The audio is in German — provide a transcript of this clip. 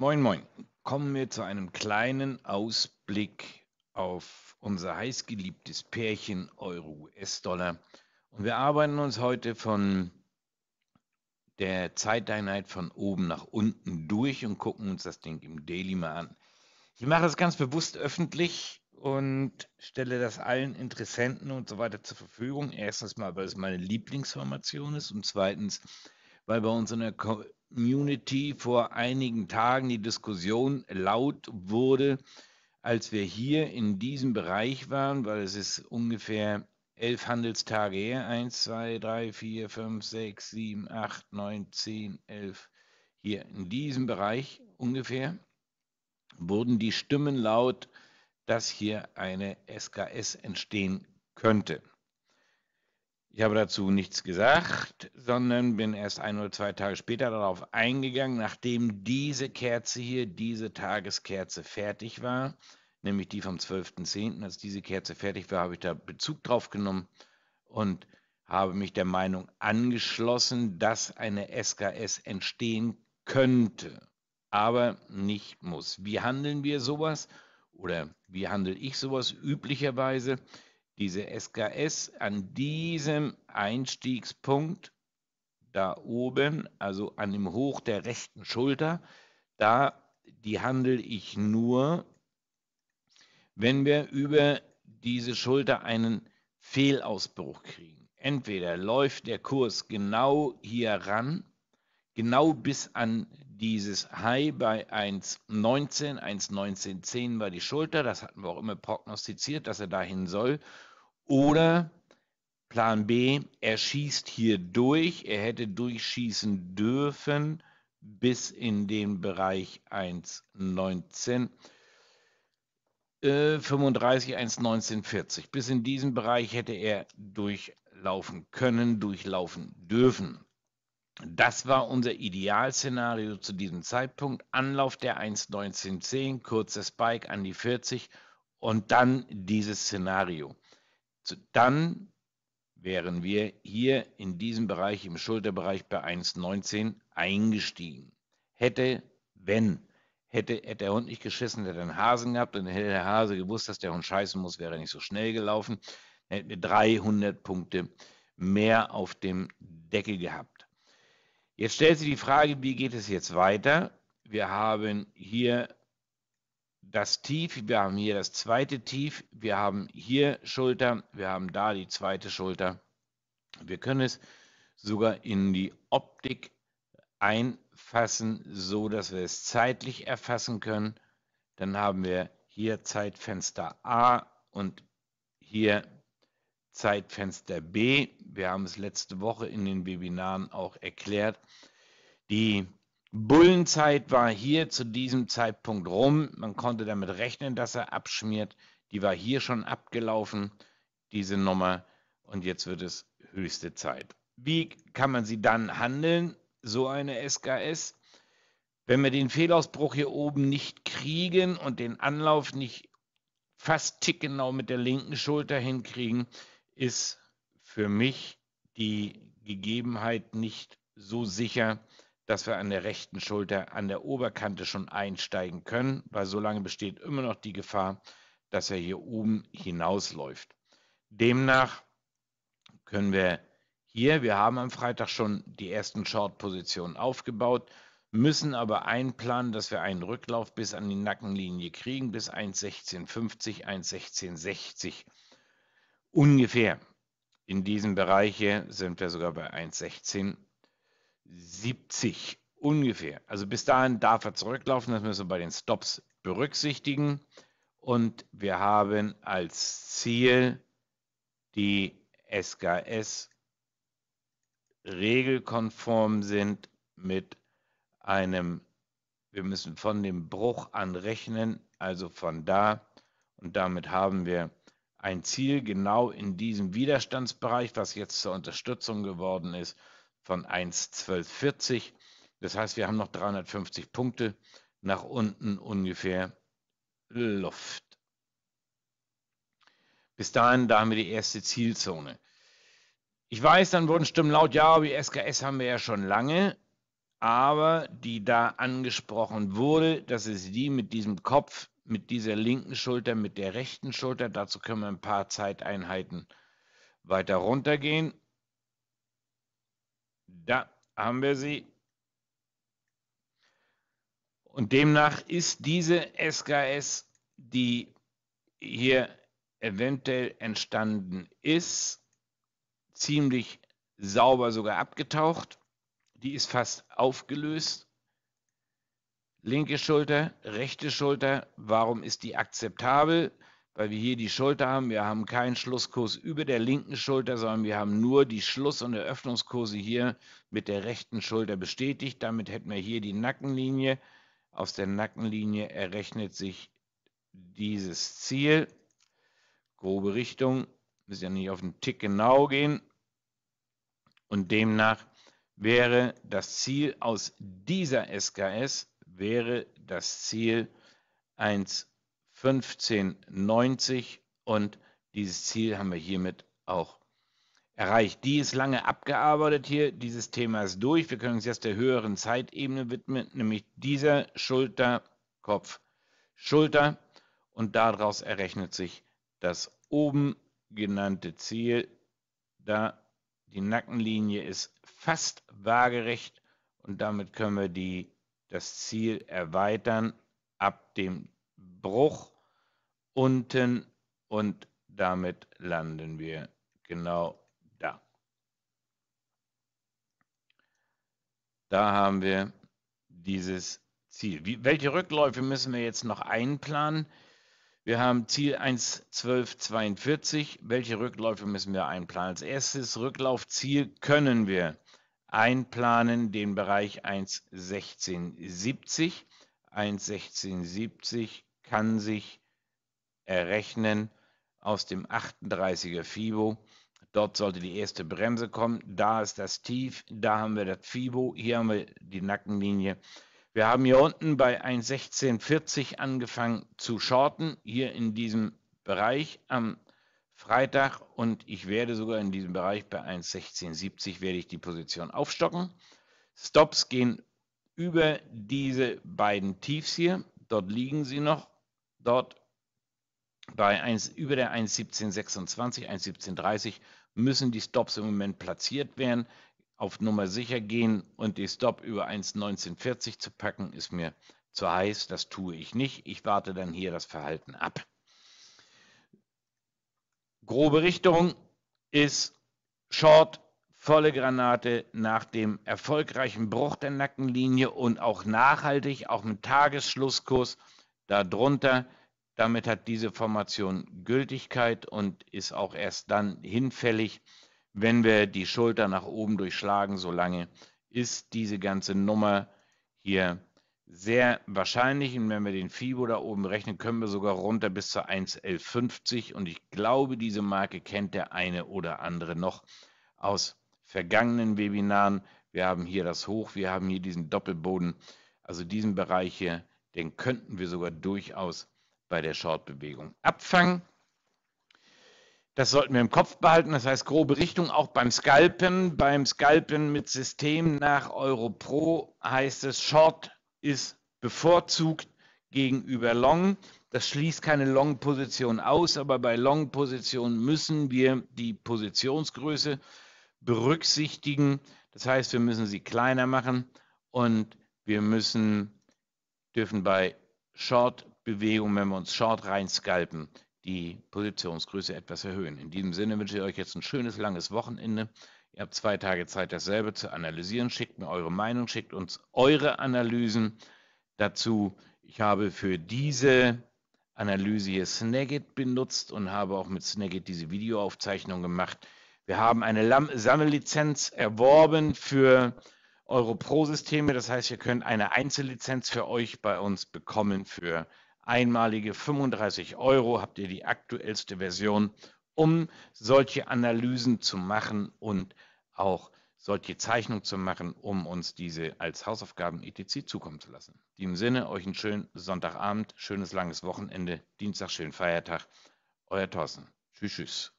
Moin, moin. Kommen wir zu einem kleinen Ausblick auf unser heißgeliebtes Pärchen Euro-US-Dollar. Und wir arbeiten uns heute von der Zeiteinheit von oben nach unten durch und gucken uns das Ding im Daily mal an. Ich mache das ganz bewusst öffentlich und stelle das allen Interessenten und so weiter zur Verfügung. Erstens mal, weil es meine Lieblingsformation ist und zweitens, weil bei uns in der Community vor einigen Tagen die Diskussion laut wurde, als wir hier in diesem Bereich waren, weil es ist ungefähr elf Handelstage her, 1, 2, 3, 4, 5, 6, 7, 8, 9, 10, 11, hier in diesem Bereich ungefähr, wurden die Stimmen laut, dass hier eine SKS entstehen könnte. Ich habe dazu nichts gesagt, sondern bin erst ein oder zwei Tage später darauf eingegangen, nachdem diese Kerze hier, diese Tageskerze fertig war, nämlich die vom 12.10., als diese Kerze fertig war, habe ich da Bezug drauf genommen und habe mich der Meinung angeschlossen, dass eine SKS entstehen könnte, aber nicht muss. Wie handeln wir sowas oder wie handle ich sowas üblicherweise? diese SKS an diesem Einstiegspunkt da oben, also an dem Hoch der rechten Schulter, da die handle ich nur, wenn wir über diese Schulter einen Fehlausbruch kriegen. Entweder läuft der Kurs genau hier ran genau bis an dieses High bei 1,19, 1,1910 war die Schulter, das hatten wir auch immer prognostiziert, dass er dahin soll. Oder Plan B, er schießt hier durch, er hätte durchschießen dürfen bis in den Bereich 1,19. Äh, 35, 1,1940. Bis in diesen Bereich hätte er durchlaufen können, durchlaufen dürfen. Das war unser Idealszenario zu diesem Zeitpunkt. Anlauf der 1,1910, kurzer Spike an die 40 und dann dieses Szenario. Dann wären wir hier in diesem Bereich, im Schulterbereich bei 1,19 eingestiegen. Hätte, wenn, hätte, hätte der Hund nicht geschissen, hätte er einen Hasen gehabt und hätte der Hase gewusst, dass der Hund scheißen muss, wäre er nicht so schnell gelaufen, hätten wir 300 Punkte mehr auf dem Deckel gehabt. Jetzt stellt sich die Frage, wie geht es jetzt weiter? Wir haben hier das Tief, wir haben hier das zweite Tief, wir haben hier Schulter, wir haben da die zweite Schulter. Wir können es sogar in die Optik einfassen, so dass wir es zeitlich erfassen können. Dann haben wir hier Zeitfenster A und hier Zeitfenster B. Wir haben es letzte Woche in den Webinaren auch erklärt. Die Bullenzeit war hier zu diesem Zeitpunkt rum. Man konnte damit rechnen, dass er abschmiert. Die war hier schon abgelaufen, diese Nummer. Und jetzt wird es höchste Zeit. Wie kann man sie dann handeln, so eine SKS? Wenn wir den Fehlausbruch hier oben nicht kriegen und den Anlauf nicht fast tickgenau mit der linken Schulter hinkriegen, ist für mich die Gegebenheit nicht so sicher, dass wir an der rechten Schulter, an der Oberkante schon einsteigen können, weil solange besteht immer noch die Gefahr, dass er hier oben hinausläuft. Demnach können wir hier, wir haben am Freitag schon die ersten Short-Positionen aufgebaut, müssen aber einplanen, dass wir einen Rücklauf bis an die Nackenlinie kriegen, bis 1,1650, 1,1660 ungefähr. In diesem Bereich sind wir sogar bei 1,1670 ungefähr. Also bis dahin darf er zurücklaufen, das müssen wir bei den Stops berücksichtigen. Und wir haben als Ziel die SKS regelkonform sind mit einem, wir müssen von dem Bruch an rechnen, also von da. Und damit haben wir ein Ziel genau in diesem Widerstandsbereich, was jetzt zur Unterstützung geworden ist, von 1,1240. Das heißt, wir haben noch 350 Punkte nach unten ungefähr Luft. Bis dahin, da haben wir die erste Zielzone. Ich weiß, dann wurden Stimmen laut, ja, wie SKS haben wir ja schon lange, aber die da angesprochen wurde, das ist die mit diesem Kopf mit dieser linken Schulter, mit der rechten Schulter. Dazu können wir ein paar Zeiteinheiten weiter runtergehen. Da haben wir sie. Und demnach ist diese SKS, die hier eventuell entstanden ist, ziemlich sauber sogar abgetaucht. Die ist fast aufgelöst linke Schulter, rechte Schulter. Warum ist die akzeptabel? Weil wir hier die Schulter haben. Wir haben keinen Schlusskurs über der linken Schulter, sondern wir haben nur die Schluss- und Eröffnungskurse hier mit der rechten Schulter bestätigt. Damit hätten wir hier die Nackenlinie. Aus der Nackenlinie errechnet sich dieses Ziel. Grobe Richtung. Müssen ja nicht auf den Tick genau gehen. Und demnach wäre das Ziel aus dieser SKS wäre das Ziel 1,1590 und dieses Ziel haben wir hiermit auch erreicht. Die ist lange abgearbeitet hier, dieses Thema ist durch. Wir können uns jetzt der höheren Zeitebene widmen, nämlich dieser Schulter, Kopf, Schulter und daraus errechnet sich das oben genannte Ziel. Da die Nackenlinie ist fast waagerecht und damit können wir die das Ziel erweitern ab dem Bruch unten und damit landen wir genau da. Da haben wir dieses Ziel. Wie, welche Rückläufe müssen wir jetzt noch einplanen? Wir haben Ziel 1.12.42. Welche Rückläufe müssen wir einplanen? Als erstes Rücklaufziel können wir einplanen, den Bereich 1,1670. 1,1670 kann sich errechnen aus dem 38er FIBO. Dort sollte die erste Bremse kommen. Da ist das Tief, da haben wir das FIBO, hier haben wir die Nackenlinie. Wir haben hier unten bei 1,1640 angefangen zu shorten, hier in diesem Bereich am Freitag und ich werde sogar in diesem Bereich bei 1,1670 werde ich die Position aufstocken. Stops gehen über diese beiden Tiefs hier. Dort liegen sie noch. Dort bei 1, über der 1,1726, 1,1730 müssen die Stops im Moment platziert werden. Auf Nummer sicher gehen und die Stop über 1,1940 zu packen, ist mir zu heiß. Das tue ich nicht. Ich warte dann hier das Verhalten ab. Grobe Richtung ist Short, volle Granate nach dem erfolgreichen Bruch der Nackenlinie und auch nachhaltig, auch mit Tagesschlusskurs darunter. Damit hat diese Formation Gültigkeit und ist auch erst dann hinfällig, wenn wir die Schulter nach oben durchschlagen. Solange ist diese ganze Nummer hier sehr wahrscheinlich, und wenn wir den FIBO da oben rechnen, können wir sogar runter bis zur 1,1150 und ich glaube, diese Marke kennt der eine oder andere noch aus vergangenen Webinaren. Wir haben hier das Hoch, wir haben hier diesen Doppelboden, also diesen Bereich hier, den könnten wir sogar durchaus bei der Short-Bewegung abfangen. Das sollten wir im Kopf behalten. Das heißt, grobe Richtung auch beim Scalpen. Beim Scalpen mit System nach Euro Pro heißt es Short ist bevorzugt gegenüber Long. Das schließt keine Long-Position aus, aber bei Long-Positionen müssen wir die Positionsgröße berücksichtigen. Das heißt, wir müssen sie kleiner machen und wir müssen, dürfen bei Short-Bewegungen, wenn wir uns Short reinscalpen, die Positionsgröße etwas erhöhen. In diesem Sinne wünsche ich euch jetzt ein schönes langes Wochenende. Ihr habt zwei Tage Zeit, dasselbe zu analysieren. Schickt mir eure Meinung, schickt uns eure Analysen dazu. Ich habe für diese Analyse hier Snagit benutzt und habe auch mit Snagit diese Videoaufzeichnung gemacht. Wir haben eine Sammellizenz erworben für eure pro systeme Das heißt, ihr könnt eine Einzellizenz für euch bei uns bekommen für einmalige 35 Euro. Habt ihr die aktuellste Version, um solche Analysen zu machen und zu auch solche Zeichnungen zu machen, um uns diese als Hausaufgaben etc. zukommen zu lassen. In diesem Sinne, euch einen schönen Sonntagabend, schönes langes Wochenende, Dienstag schönen Feiertag. Euer Thorsten. Tschüss, tschüss.